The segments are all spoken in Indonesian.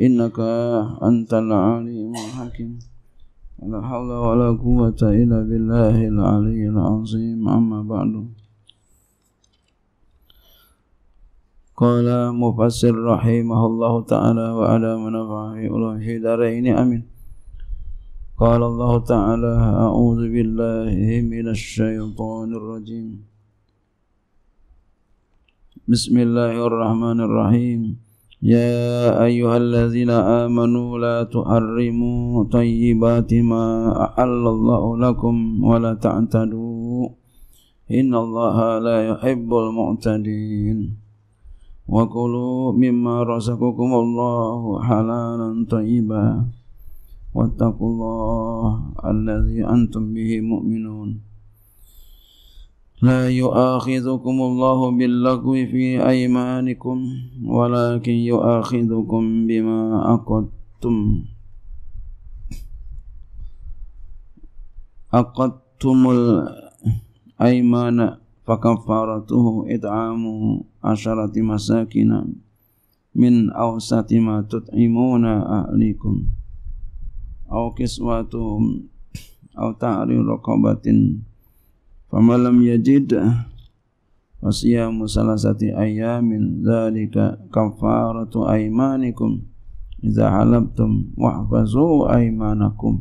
إنك أنت العليم الحكيم لا حول ولا قوة إلا بالله العلي العظيم أما بعد قال مفسر رحمه الله تعالى وعلى منفعه أولئك دارين أمين قال الله تعالى أعوذ بالله من الشيطان الرجيم بسم الله الرحمن الرحيم يا أيها الذين آمنوا لا تحرموا طيبات ما أحل الله لكم ولا تعتدوا إن الله لا يحب المعتدين وكلوا مما رزقكم الله حلالا طيبا واتقوا الله الذي أنتم به مؤمنون لا يؤاخذكم الله باللغو في أيمانكم ولكن يؤاخذكم بما عقدتم عقدتم الأيمان فكفارته إطعام عشرة مساكن من أوسط ما تطعمون أهليكم أو كسوتهم أو تعري رقبة Famalam yajid Wasiyamu salasati ayamin Zalika kafaratu aimanikum Iza halabtum Wahfazu aimanakum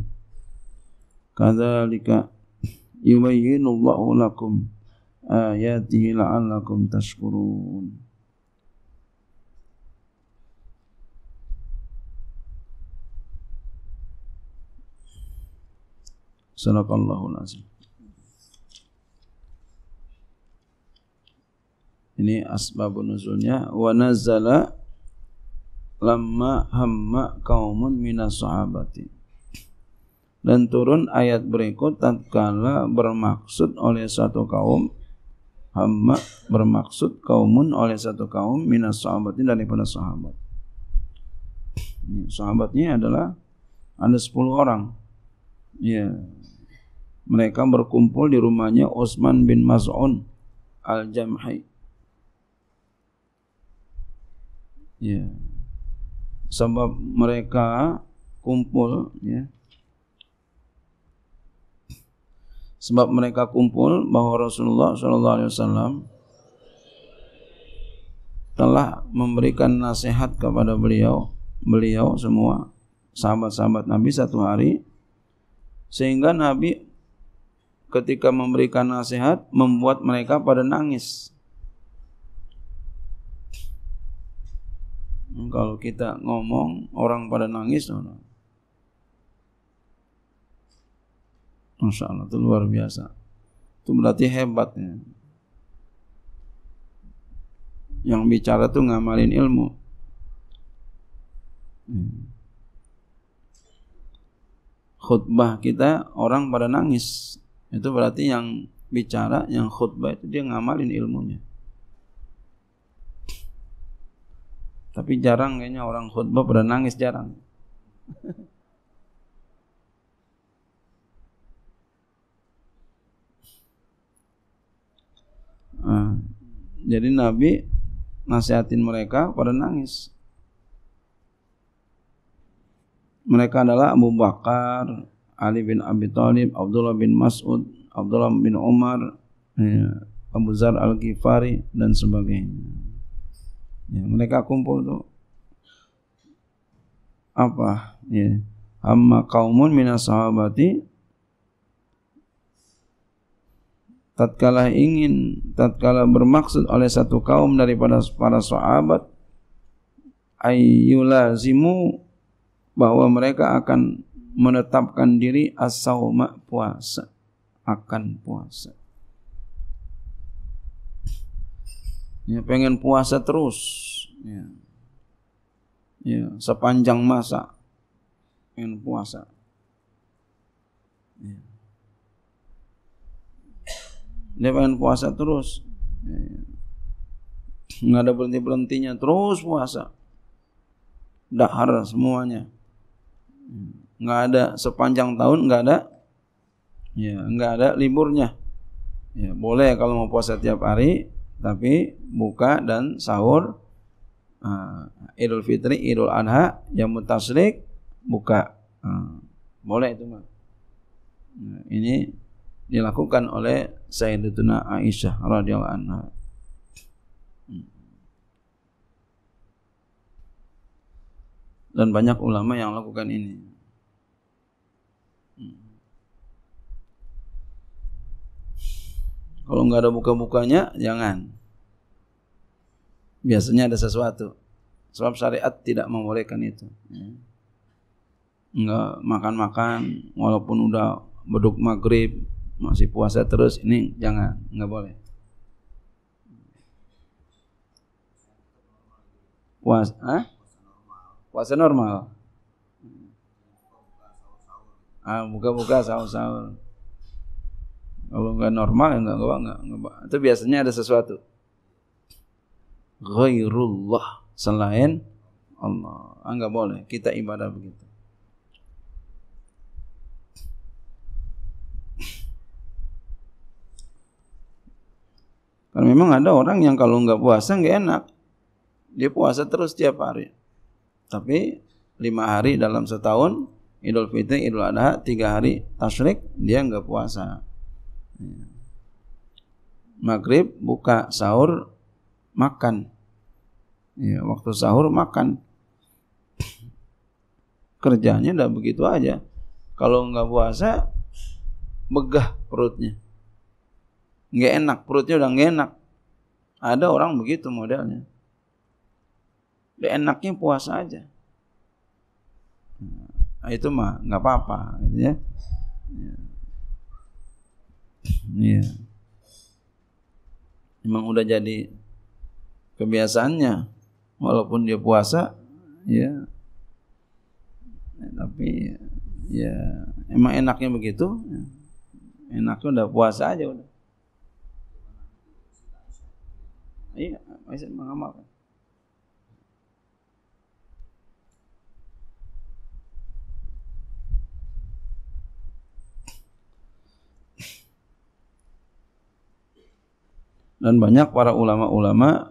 Kadhalika Yubayyinullahu lakum Ayatihi la'allakum tashkurun Sadaqallahul azim Ini asbab nuzulnya wa nazala lamma hamma kaumun minas sahabati. Dan turun ayat berikut tatkala bermaksud oleh satu kaum hamma bermaksud kaumun oleh satu kaum minas sahabatin daripada sahabat. sahabatnya adalah ada 10 orang. Ya. Mereka berkumpul di rumahnya Utsman bin Maz'un Al-Jamhi ya sebab mereka kumpul ya sebab mereka kumpul bahwa Rasulullah sallallahu alaihi wasallam telah memberikan nasihat kepada beliau beliau semua sahabat-sahabat Nabi satu hari sehingga Nabi ketika memberikan nasihat membuat mereka pada nangis Kalau kita ngomong orang pada nangis, orang. Masya Allah itu luar biasa. Itu berarti hebatnya. Yang bicara tuh ngamalin ilmu. Hmm. Khutbah kita orang pada nangis. Itu berarti yang bicara, yang khutbah itu dia ngamalin ilmunya. Tapi jarang kayaknya orang khutbah pada nangis jarang. nah, jadi Nabi nasihatin mereka pada nangis. Mereka adalah Abu Bakar, Ali bin Abi Thalib, Abdullah bin Mas'ud, Abdullah bin Umar, ya, Abu Zar Al-Ghifari dan sebagainya. Ya, mereka kumpul tuh apa? Ya. Amma kaumun minas sahabati tatkala ingin tatkala bermaksud oleh satu kaum daripada para sahabat ayyulazimu bahwa mereka akan menetapkan diri asauma puasa akan puasa ya, pengen puasa terus ya. Ya, sepanjang masa pengen puasa ya. dia pengen puasa terus ya. ya. nggak ada berhenti berhentinya terus puasa dahar semuanya nggak ada sepanjang tahun nggak ada ya nggak ada liburnya ya boleh kalau mau puasa tiap hari tapi buka dan sahur uh, Idul Fitri, Idul Adha, jamu tasrik buka. Uh, boleh itu mah. Nah, ini dilakukan oleh Sayyidatuna Aisyah radhiyallahu anha. Dan banyak ulama yang lakukan ini. Kalau nggak ada buka-bukanya, jangan. Biasanya ada sesuatu. Sebab syariat tidak membolehkan itu. Ya. Nggak makan-makan, walaupun udah beduk maghrib, masih puasa terus, ini jangan, nggak boleh. Puasa, ah? Puasa normal. Ah, buka-buka sahur-sahur. Kalau nggak normal ya nggak nggak nggak nggak. Itu biasanya ada sesuatu. Ghairullah selain Allah. Ah, nggak boleh kita ibadah begitu. Karena memang ada orang yang kalau nggak puasa nggak enak. Dia puasa terus tiap hari. Tapi lima hari dalam setahun Idul Fitri, Idul Adha, tiga hari Tashrik, dia nggak puasa. Iya. Maghrib buka sahur makan. Ya, waktu sahur makan. Kerjanya udah begitu aja. Kalau nggak puasa, megah perutnya. Nggak enak, perutnya udah nggak enak. Ada orang begitu modelnya. Udah enaknya puasa aja. Nah, itu mah nggak apa-apa, gitu ya. Iya. Iya. Memang udah jadi kebiasaannya walaupun dia puasa ya. Eh, tapi ya emang enaknya begitu. Enaknya udah puasa aja udah. Iya, masih mengamalkan. dan banyak para ulama-ulama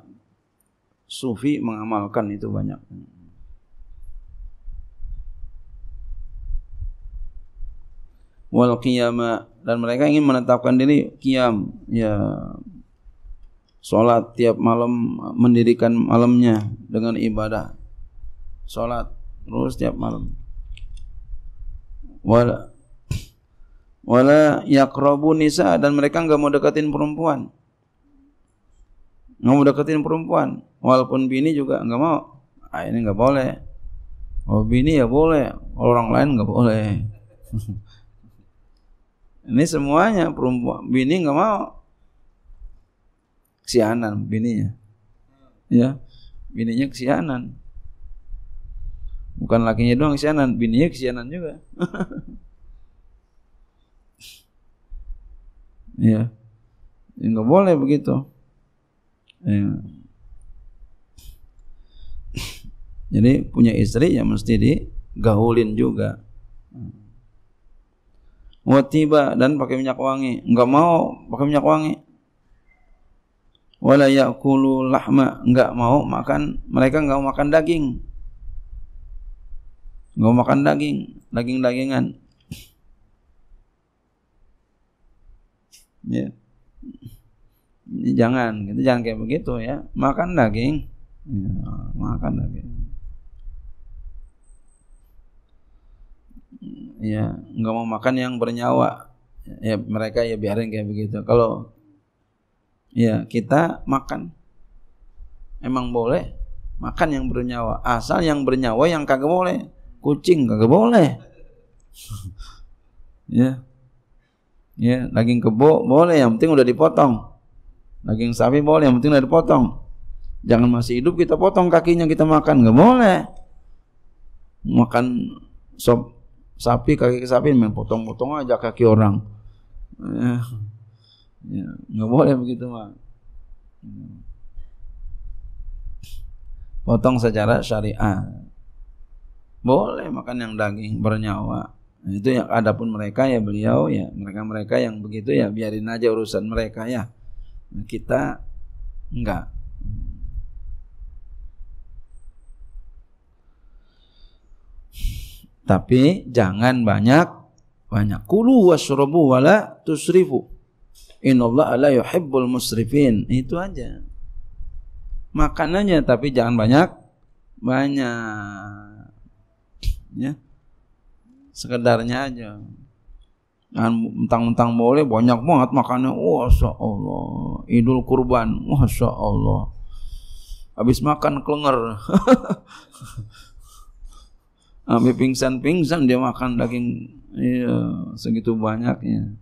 sufi mengamalkan itu banyak. Wal qiyama dan mereka ingin menetapkan diri qiyam ya salat tiap malam mendirikan malamnya dengan ibadah. Salat terus tiap malam. Wala wala yaqrabun nisa dan mereka enggak mau deketin perempuan nggak mau deketin perempuan walaupun bini juga nggak mau ah, ini nggak boleh oh bini ya boleh orang lain nggak boleh ini semuanya perempuan bini nggak mau kesianan bininya ya bininya kesianan bukan lakinya doang kesianan bininya kesianan juga ya, ya nggak boleh begitu Ya. Jadi punya istri yang mesti digaulin juga. tiba dan pakai minyak wangi. Enggak mau pakai minyak wangi. Wala yakulu lahma. Enggak mau makan. Mereka enggak mau makan daging. Enggak mau makan daging. Daging-dagingan. Ya. Yeah jangan gitu jangan kayak begitu ya makan daging ya, makan daging ya nggak mau makan yang bernyawa ya mereka ya biarin kayak begitu kalau ya kita makan emang boleh makan yang bernyawa asal yang bernyawa yang kagak boleh kucing kagak boleh ya ya daging kebo boleh yang penting udah dipotong Daging sapi boleh, yang penting dari potong Jangan masih hidup kita potong kakinya kita makan, nggak boleh. Makan sop sapi kaki sapi main potong-potong aja kaki orang. Eh, ya, nggak boleh begitu mah. Potong secara syariah. Boleh makan yang daging bernyawa. itu yang adapun mereka ya beliau ya mereka mereka yang begitu ya biarin aja urusan mereka ya. Kita enggak. Tapi jangan banyak banyak kulu wasrubu wala tusrifu. Innallaha la yuhibbul musrifin. Itu aja. makanannya tapi jangan banyak banyak. Ya. Sekedarnya aja. Dan mentang-mentang boleh banyak banget makannya. Masya Allah. Idul kurban. Masya Allah. Habis makan kelenger. Habis pingsan-pingsan dia makan daging iya, segitu banyaknya.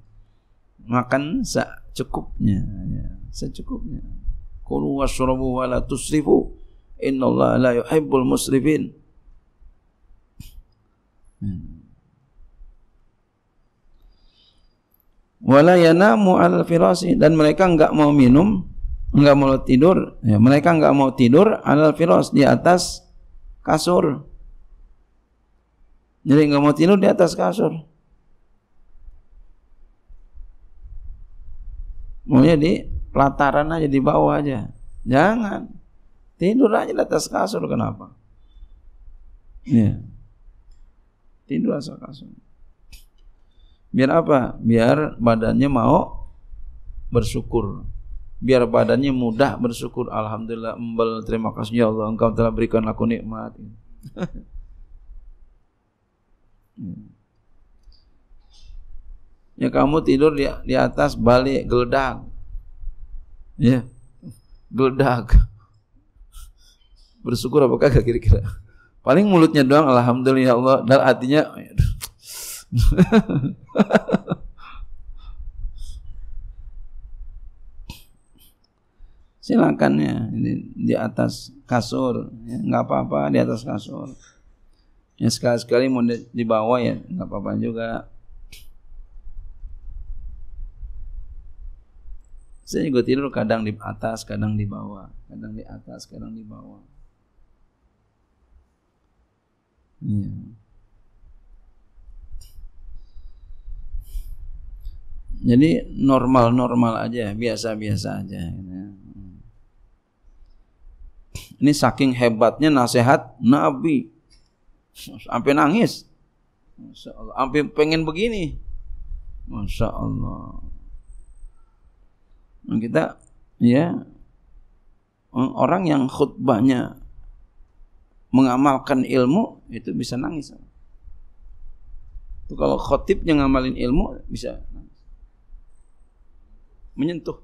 Makan secukupnya. Ya, secukupnya. Kulu wasyurabu wa la tusrifu. Inna Allah la yuhibbul musrifin. Hmm. wala yanamu al firasi dan mereka enggak mau minum enggak mau tidur ya, mereka enggak mau tidur al firas di atas kasur jadi enggak mau tidur di atas kasur maunya di pelataran aja di bawah aja jangan tidur aja di atas kasur kenapa ya tidur atas kasur Biar apa? Biar badannya mau bersyukur. Biar badannya mudah bersyukur. Alhamdulillah, embel, terima kasih ya Allah, engkau telah berikan aku nikmat. ya kamu tidur di, di atas balik geledak. Ya. Geledak. Bersyukur apakah kira-kira? Paling mulutnya doang alhamdulillah ya Allah, dan hatinya silakan ya di, di atas kasur ya nggak apa-apa di atas kasur ya sekali-sekali mau di, bawah ya nggak apa-apa juga saya juga tidur kadang di atas kadang di bawah kadang di atas kadang di bawah iya. Jadi normal-normal aja, biasa-biasa aja. Ini saking hebatnya nasihat Nabi. Sampai nangis. Sampai pengen begini. Masya Allah. Nah, kita ya orang yang khutbahnya mengamalkan ilmu itu bisa nangis. Itu kalau khotibnya ngamalin ilmu bisa nangis menyentuh.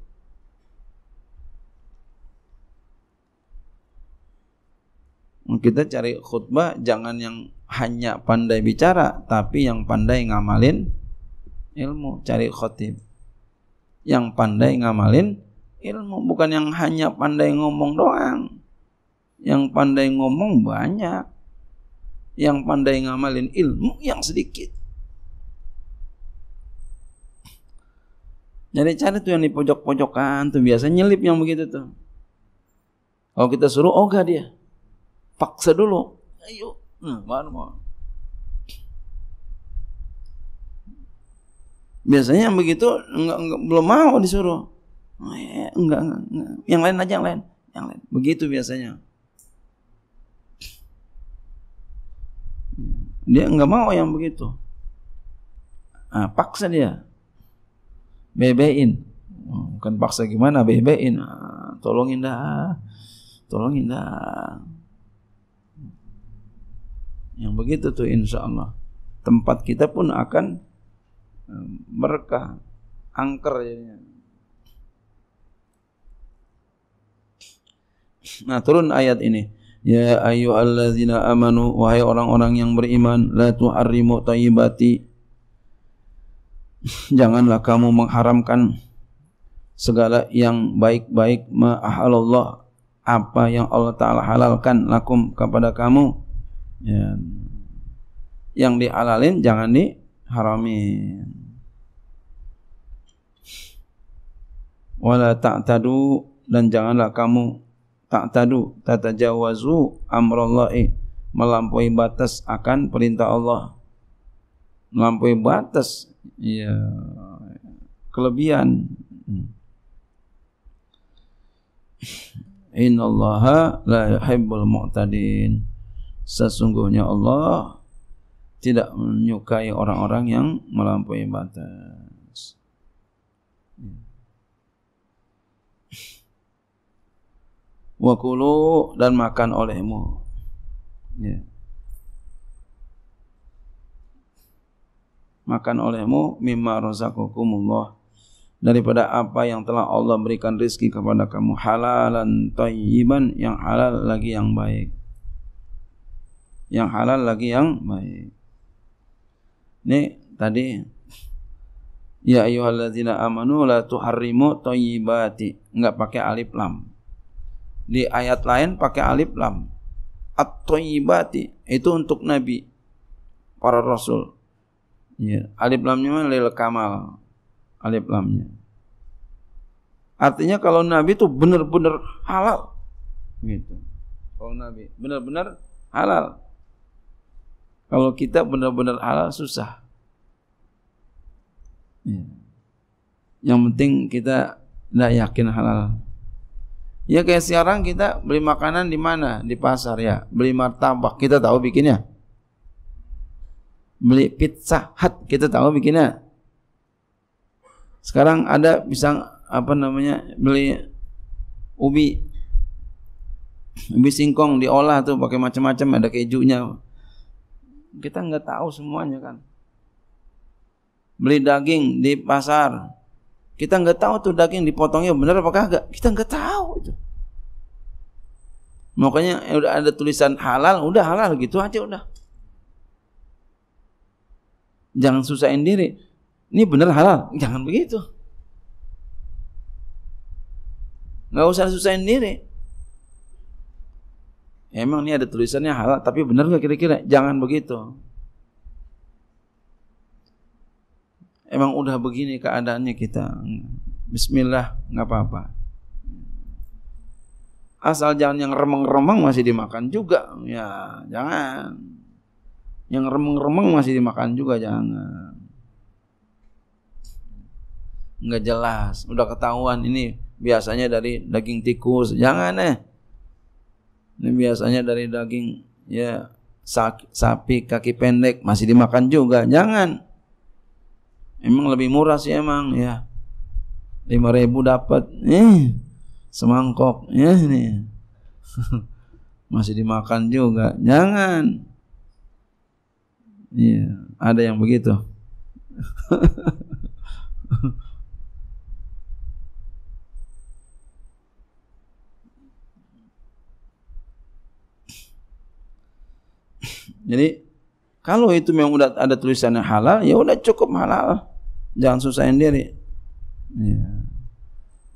Kita cari khutbah jangan yang hanya pandai bicara tapi yang pandai ngamalin ilmu cari khotib yang pandai ngamalin ilmu bukan yang hanya pandai ngomong doang yang pandai ngomong banyak yang pandai ngamalin ilmu yang sedikit Cari-cari tuh yang di pojok-pojokan tuh biasa nyelip yang begitu tuh. Kalau kita suruh ogah oh, dia. Paksa dulu. Ayo, nah, mau. Biasanya yang begitu enggak, enggak, belum mau disuruh. Oh, ya, enggak, enggak, enggak. Yang lain aja yang lain. Yang lain. Begitu biasanya. Dia enggak mau yang begitu. Nah, paksa dia bebein oh, bukan paksa gimana bebein ah, tolongin dah tolongin dah yang begitu tuh insya Allah tempat kita pun akan eh, mereka angker jadinya. Nah turun ayat ini. Ya ayyuhallazina amanu wahai orang-orang yang beriman la tuharrimu taibati janganlah kamu mengharamkan segala yang baik-baik ma'ahalallah apa yang Allah Ta'ala halalkan lakum kepada kamu ya. yang dialalin jangan diharamin wala ta'tadu dan janganlah kamu ta'tadu Jawazu amrallahi melampaui batas akan perintah Allah melampaui batas ya kelebihan innallaha la yuhibbul mu'tadin sesungguhnya Allah tidak menyukai orang-orang yang melampaui batas wa dan makan olehmu ya yeah. makan olehmu mimma razaqakumullah daripada apa yang telah Allah berikan rizki kepada kamu halalan thayyiban yang halal lagi yang baik yang halal lagi yang baik ini tadi ya ayyuhalladzina amanu la tuharrimu thayyibati enggak pakai alif lam di ayat lain pakai alif lam at thayyibati itu untuk nabi para rasul Ya, alif lamnya lil kamal. Alif lamnya. Artinya kalau Nabi itu benar-benar halal. Gitu. Kalau Nabi benar-benar halal. Kalau kita benar-benar halal susah. Ya. Yang penting kita tidak yakin halal. Ya kayak sekarang kita beli makanan di mana? Di pasar ya. Beli martabak kita tahu bikinnya beli pizza hut kita tahu bikinnya sekarang ada bisa apa namanya beli ubi ubi singkong diolah tuh pakai macam-macam ada kejunya kita nggak tahu semuanya kan beli daging di pasar kita nggak tahu tuh daging dipotongnya benar apa kagak kita nggak tahu itu makanya udah ada tulisan halal udah halal gitu aja udah jangan susahin diri ini bener halal jangan begitu nggak usah susahin diri emang ini ada tulisannya halal tapi bener gak kira-kira jangan begitu emang udah begini keadaannya kita Bismillah nggak apa-apa asal jangan yang remeng-remeng masih dimakan juga ya jangan yang remeng-remeng masih dimakan juga jangan. nggak jelas, udah ketahuan ini biasanya dari daging tikus. Jangan eh. Ini biasanya dari daging ya sapi kaki pendek masih dimakan juga. Jangan. Emang lebih murah sih emang ya. lima ribu dapat. Eh, semangkok. Ya eh, nih. masih dimakan juga. Jangan. Iya, ada yang begitu. Jadi kalau itu memang udah ada tulisannya halal, ya udah cukup halal. Jangan susahin diri. Ya.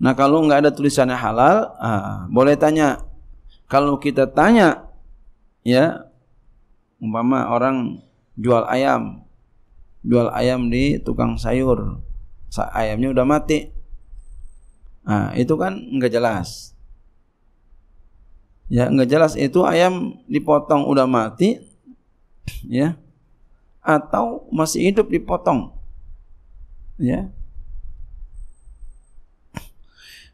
Nah kalau nggak ada tulisannya halal, ah, boleh tanya. Kalau kita tanya, ya umpama orang jual ayam jual ayam di tukang sayur ayamnya udah mati nah itu kan nggak jelas ya nggak jelas itu ayam dipotong udah mati ya atau masih hidup dipotong ya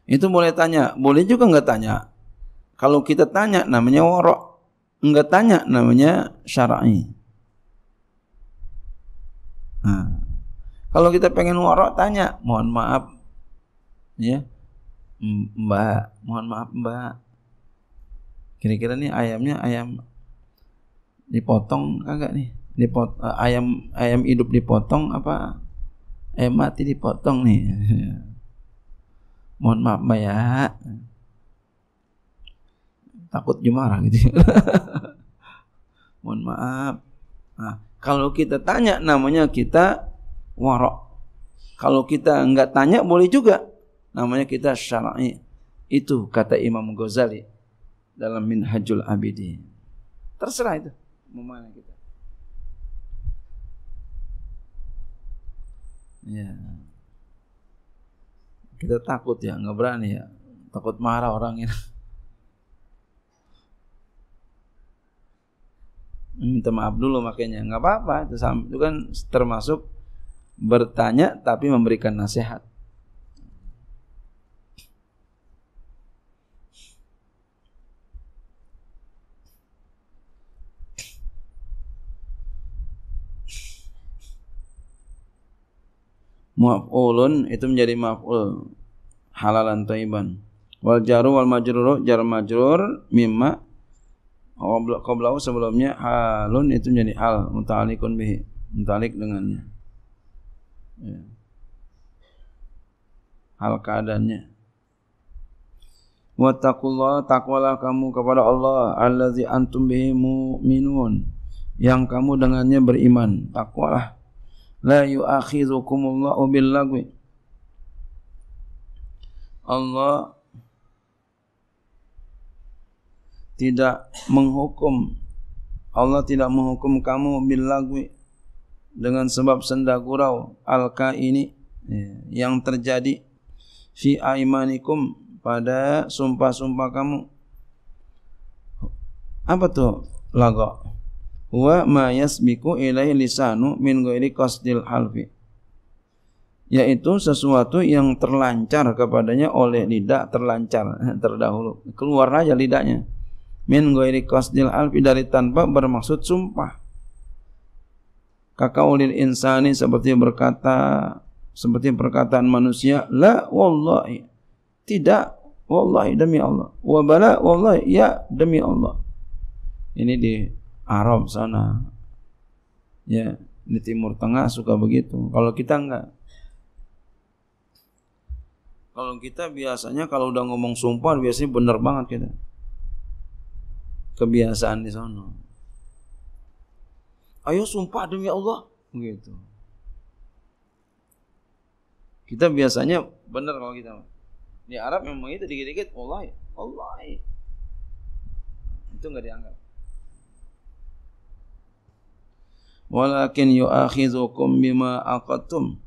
itu boleh tanya boleh juga nggak tanya kalau kita tanya namanya warok nggak tanya namanya syar'i Nah, kalau kita pengen warok tanya, mohon maaf, ya, Mbak, mohon maaf Mbak. Kira-kira nih ayamnya ayam dipotong agak nih? Dipot eh, ayam ayam hidup dipotong apa? Ayam mati dipotong nih. mohon maaf Mbak ya. Takut dimarah gitu. Ya? mohon maaf. Nah, kalau kita tanya namanya kita warok. Kalau kita enggak tanya boleh juga. Namanya kita syar'i. Itu kata Imam Ghazali dalam Minhajul Abidin. Terserah itu Memang kita. Ya. Kita takut ya, enggak berani ya. Takut marah orang orangnya. minta maaf dulu makanya nggak apa-apa itu, itu kan termasuk bertanya tapi memberikan nasihat maf'ulun itu menjadi maf'ul halalan taiban wal jaru wal majruru jar majrur mimma Qoblahu oh, sebelumnya halun itu menjadi hal mutalikun bih, mutalik dengannya ya. hal keadaannya Wattaqullah takwalah kamu kepada Allah allazi antum bihi mu'minun yang kamu dengannya beriman takwalah la yu'akhidzukumullahu bil lagwi Allah tidak menghukum Allah tidak menghukum kamu bil lagwi dengan sebab senda gurau alka ini ya, yang terjadi fi aimanikum pada sumpah-sumpah kamu apa tuh laga wa ma yasbiku ilai lisanu min ghairi qasdil halfi yaitu sesuatu yang terlancar kepadanya oleh lidah terlancar terdahulu keluar aja lidahnya min ghairi qasdil alfi dari tanpa bermaksud sumpah kakaulil insani seperti berkata seperti perkataan manusia la wallahi tidak wallahi demi Allah wa bala wallahi ya demi Allah ini di Arab sana ya di Timur Tengah suka begitu kalau kita enggak kalau kita biasanya kalau udah ngomong sumpah biasanya benar banget kita kebiasaan di sana. Ayo sumpah demi Allah begitu. Kita biasanya benar kalau kita di Arab memang itu dikit-dikit Allah, Allah itu nggak dianggap. Walakin yu'akhidhukum bima aqattum.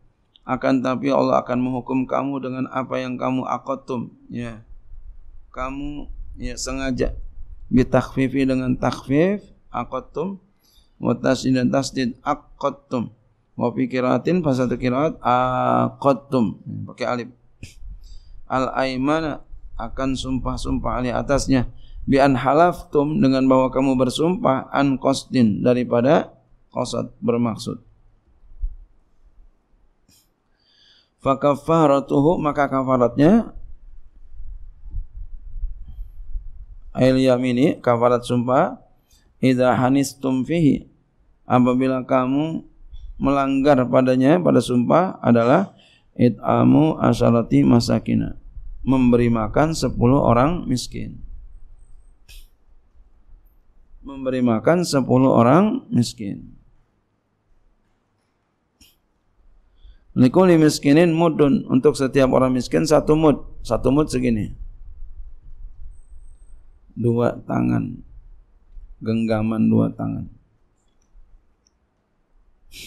Akan tapi Allah akan menghukum kamu dengan apa yang kamu aqattum, ya. Kamu ya sengaja bitakhfifi dengan takhfif aqattum wa tasdid dan tasdid aqattum wa fi qiraatin fa satu qiraat aqattum pakai alif al aiman akan sumpah-sumpah ali atasnya bi an halaftum dengan bahwa kamu bersumpah an qasdin daripada qasad bermaksud fa kafaratuhu maka kafaratnya ail yamini kafarat sumpah idza hanistum fihi apabila kamu melanggar padanya pada sumpah adalah it'amu asharati masakina memberi makan 10 orang miskin memberi makan 10 orang miskin Likuli miskinin mudun untuk setiap orang miskin satu mud satu mud segini dua tangan genggaman dua tangan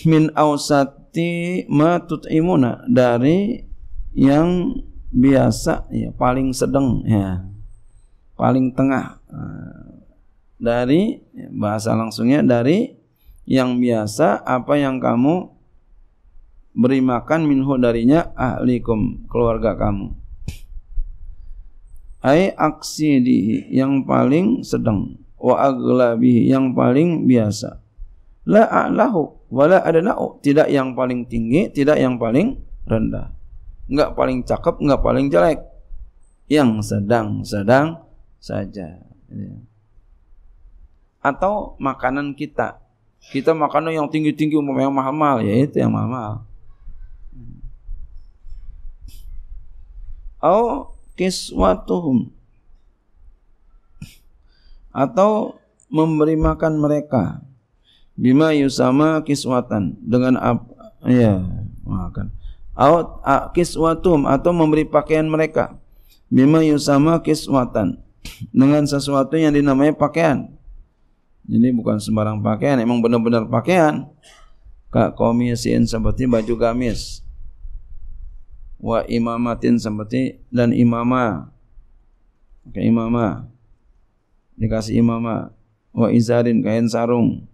min ausati matut imuna dari yang biasa ya paling sedang ya paling tengah eh, dari ya, bahasa langsungnya dari yang biasa apa yang kamu beri makan minhu darinya ahlikum keluarga kamu ai aksidihi yang paling sedang wa aglabi yang paling biasa la a'lahu wala adna'u tidak yang paling tinggi tidak yang paling rendah enggak paling cakep enggak paling jelek yang sedang-sedang saja atau makanan kita kita makan yang tinggi-tinggi umum yang mahal-mahal ya itu yang mahal-mahal atau kiswatuhum atau memberi makan mereka bima yusama kiswatan dengan apa ya makan atau kiswatum atau memberi pakaian mereka bima yusama kiswatan dengan sesuatu yang dinamai pakaian ini bukan sembarang pakaian emang benar-benar pakaian kak komisin seperti baju gamis wa imamatin seperti dan imama ke imama dikasih imama wa izarin kain sarung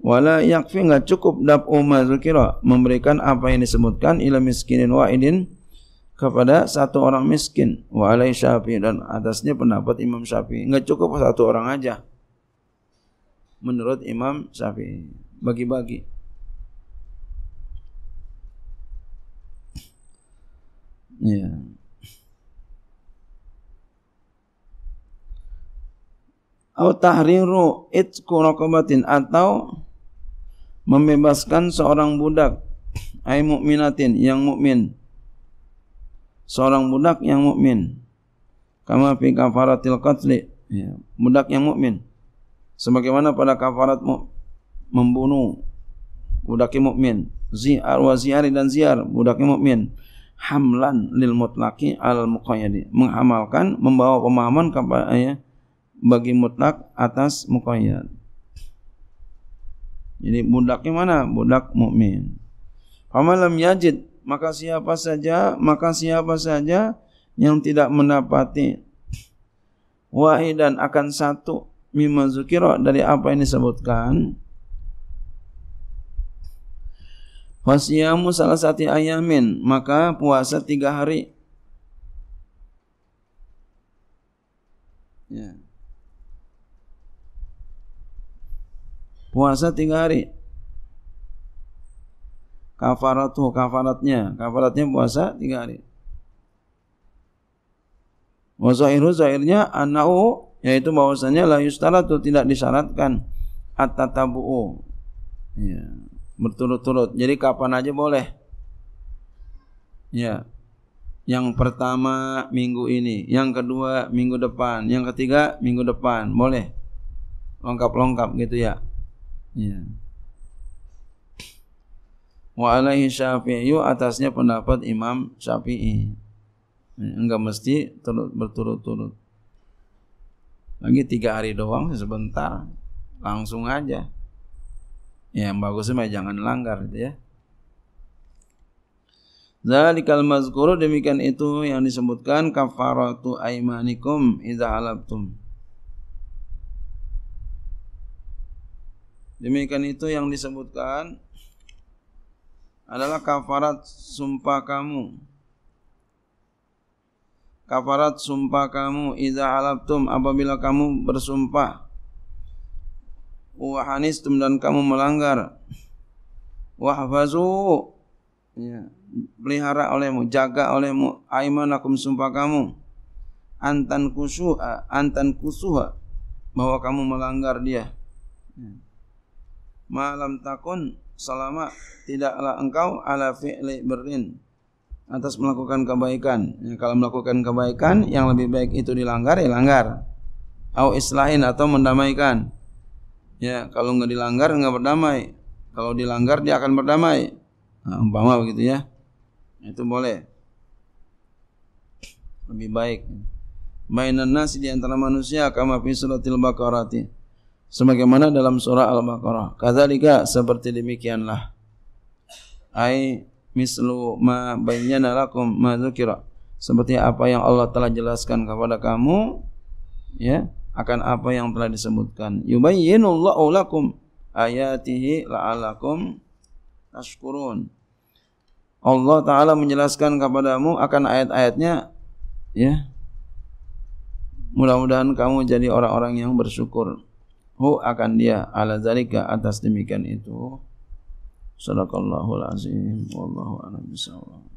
wala yakfi enggak cukup daf'u ma memberikan apa yang disebutkan ila miskinin wa idin kepada satu orang miskin wa alai syafi dan atasnya pendapat Imam syafi enggak cukup satu orang aja menurut Imam syafi bagi-bagi Ya, atau tahriru itku raqabatin atau membebaskan seorang budak ai mukminatin yang mukmin. Seorang budak yang mukmin. Kama fi kafaratil qatl Ya, budak yang mukmin. Sebagaimana pada kafarat membunuh budak yang mukmin, ziar wa ziari dan ziar budak yang mukmin hamlan lil mutlaki al muqayyadi menghamalkan membawa pemahaman kepada ya, bagi mutlak atas muqayyad jadi budaknya mana budak mukmin Famalam yajid maka siapa saja maka siapa saja yang tidak mendapati wahidan akan satu mimma dari apa yang disebutkan Fasiyamu salah satu ayamin Maka puasa tiga hari ya. Puasa tiga hari kafarat tuh kafaratnya Kafaratnya puasa tiga hari Wa zahiru zahirnya Anau yaitu bahwasanya la yustaratu tidak disyaratkan at-tatabu'u ya berturut-turut. Jadi kapan aja boleh. Ya. Yang pertama minggu ini, yang kedua minggu depan, yang ketiga minggu depan, boleh. Lengkap-lengkap gitu ya. Ya. Wa alaihi Syafi'i atasnya pendapat Imam Syafi'i. Ya, enggak mesti turut berturut-turut. Lagi tiga hari doang sebentar, langsung aja. Ya, yang bagusnya mah jangan langgar gitu ya. Zalikal mazkuru demikian itu yang disebutkan kafaratu aimanikum idza alabtum. Demikian itu yang disebutkan adalah kafarat sumpah kamu. Kafarat sumpah kamu idza alabtum apabila kamu bersumpah wahanistum dan kamu melanggar wahfazu ya pelihara olehmu jaga olehmu aimanakum sumpah kamu antan kusuha eh, antan kusuha bahwa kamu melanggar dia ya. malam takun selama tidaklah engkau ala fi'li berin atas melakukan kebaikan ya, kalau melakukan kebaikan yang lebih baik itu dilanggar ya langgar au islahin atau mendamaikan ya kalau nggak dilanggar nggak berdamai kalau dilanggar dia akan berdamai nah, umpama begitu ya itu boleh lebih baik mainan nasi di antara manusia kama fi suratil baqarati sebagaimana dalam surah al-baqarah kadzalika seperti demikianlah ai mislu ma bayyana lakum ma dzukira seperti apa yang Allah telah jelaskan kepada kamu ya akan apa yang telah disebutkan. Yubayyinullahu lakum ayatihi la'alakum tashkurun. Allah taala menjelaskan kepadamu akan ayat-ayatnya ya. Mudah-mudahan kamu jadi orang-orang yang bersyukur. Hu akan dia ala zalika atas demikian itu. Sadaqallahul azim wallahu a'lam bishawab.